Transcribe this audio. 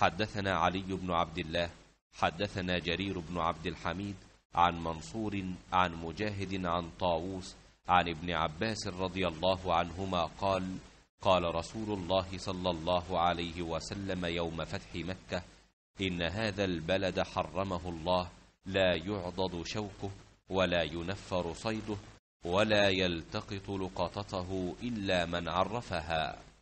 حدثنا علي بن عبد الله حدثنا جرير بن عبد الحميد عن منصور عن مجاهد عن طاووس عن ابن عباس رضي الله عنهما قال قال رسول الله صلى الله عليه وسلم يوم فتح مكة إن هذا البلد حرمه الله لا يعضد شوكه ولا ينفر صيده ولا يلتقط لقطته إلا من عرفها